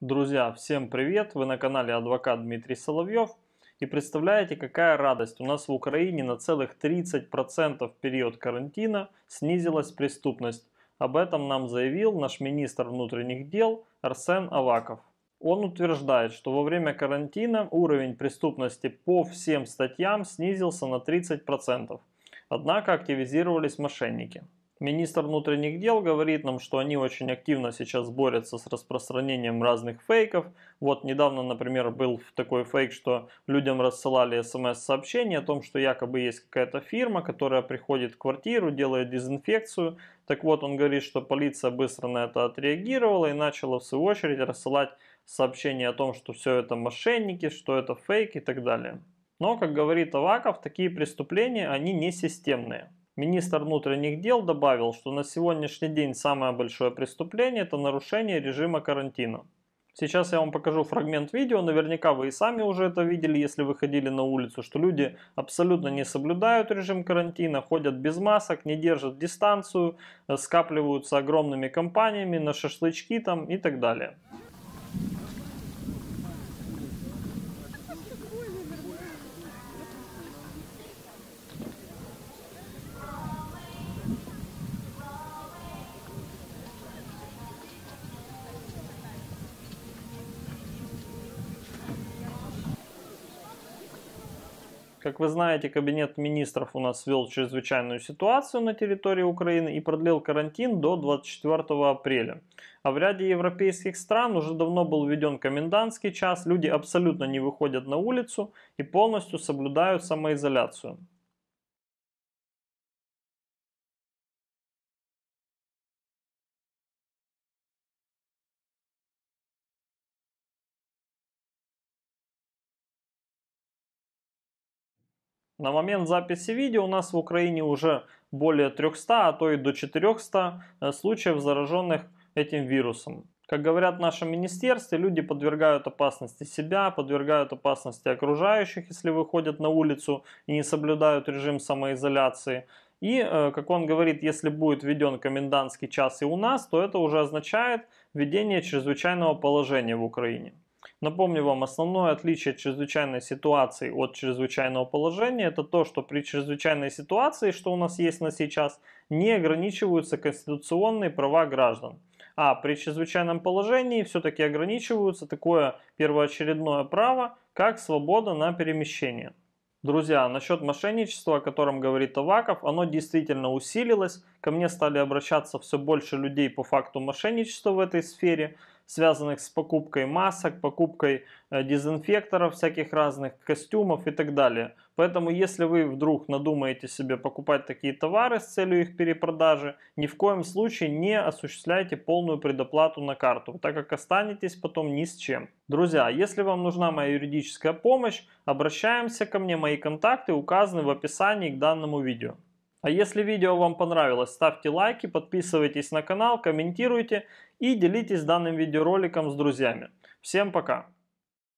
Друзья, всем привет! Вы на канале Адвокат Дмитрий Соловьев. И представляете, какая радость! У нас в Украине на целых 30% в период карантина снизилась преступность. Об этом нам заявил наш министр внутренних дел Арсен Аваков. Он утверждает, что во время карантина уровень преступности по всем статьям снизился на 30%. Однако активизировались мошенники. Министр внутренних дел говорит нам, что они очень активно сейчас борются с распространением разных фейков. Вот недавно, например, был такой фейк, что людям рассылали смс-сообщение о том, что якобы есть какая-то фирма, которая приходит в квартиру, делает дезинфекцию. Так вот, он говорит, что полиция быстро на это отреагировала и начала в свою очередь рассылать сообщения о том, что все это мошенники, что это фейк и так далее. Но, как говорит Аваков, такие преступления, они не системные. Министр внутренних дел добавил, что на сегодняшний день самое большое преступление – это нарушение режима карантина. Сейчас я вам покажу фрагмент видео, наверняка вы и сами уже это видели, если выходили на улицу, что люди абсолютно не соблюдают режим карантина, ходят без масок, не держат дистанцию, э, скапливаются огромными компаниями на шашлычки там и так далее. Как вы знаете, Кабинет министров у нас ввел чрезвычайную ситуацию на территории Украины и продлил карантин до 24 апреля. А в ряде европейских стран уже давно был введен комендантский час, люди абсолютно не выходят на улицу и полностью соблюдают самоизоляцию. На момент записи видео у нас в Украине уже более 300, а то и до 400 э, случаев зараженных этим вирусом. Как говорят в нашем министерстве, люди подвергают опасности себя, подвергают опасности окружающих, если выходят на улицу и не соблюдают режим самоизоляции. И, э, как он говорит, если будет введен комендантский час и у нас, то это уже означает введение чрезвычайного положения в Украине. Напомню вам, основное отличие чрезвычайной ситуации от чрезвычайного положения это то, что при чрезвычайной ситуации, что у нас есть на сейчас, не ограничиваются конституционные права граждан. А при чрезвычайном положении все-таки ограничиваются такое первоочередное право, как свобода на перемещение. Друзья, насчет мошенничества, о котором говорит Аваков, оно действительно усилилось. Ко мне стали обращаться все больше людей по факту мошенничества в этой сфере связанных с покупкой масок, покупкой э, дезинфекторов всяких разных, костюмов и так далее. Поэтому, если вы вдруг надумаете себе покупать такие товары с целью их перепродажи, ни в коем случае не осуществляйте полную предоплату на карту, так как останетесь потом ни с чем. Друзья, если вам нужна моя юридическая помощь, обращаемся ко мне, мои контакты указаны в описании к данному видео. А если видео вам понравилось, ставьте лайки, подписывайтесь на канал, комментируйте и делитесь данным видеороликом с друзьями. Всем пока!